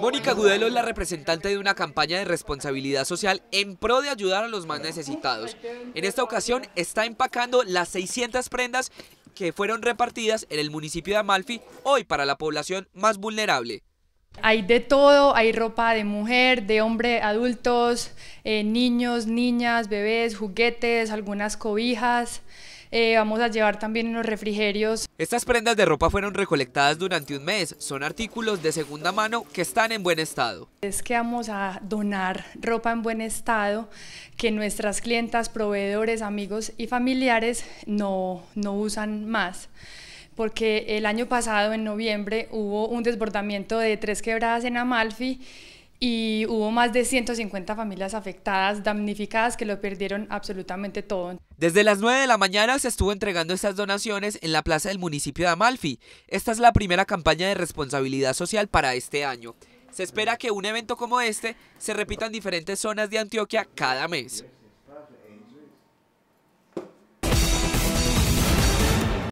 Mónica Gudelo es la representante de una campaña de responsabilidad social en pro de ayudar a los más necesitados. En esta ocasión está empacando las 600 prendas que fueron repartidas en el municipio de Amalfi hoy para la población más vulnerable. Hay de todo, hay ropa de mujer, de hombre, adultos, eh, niños, niñas, bebés, juguetes, algunas cobijas. Eh, vamos a llevar también en los refrigerios. Estas prendas de ropa fueron recolectadas durante un mes, son artículos de segunda mano que están en buen estado. Es que vamos a donar ropa en buen estado, que nuestras clientas, proveedores, amigos y familiares no, no usan más porque el año pasado, en noviembre, hubo un desbordamiento de tres quebradas en Amalfi y hubo más de 150 familias afectadas, damnificadas, que lo perdieron absolutamente todo. Desde las 9 de la mañana se estuvo entregando estas donaciones en la plaza del municipio de Amalfi. Esta es la primera campaña de responsabilidad social para este año. Se espera que un evento como este se repita en diferentes zonas de Antioquia cada mes.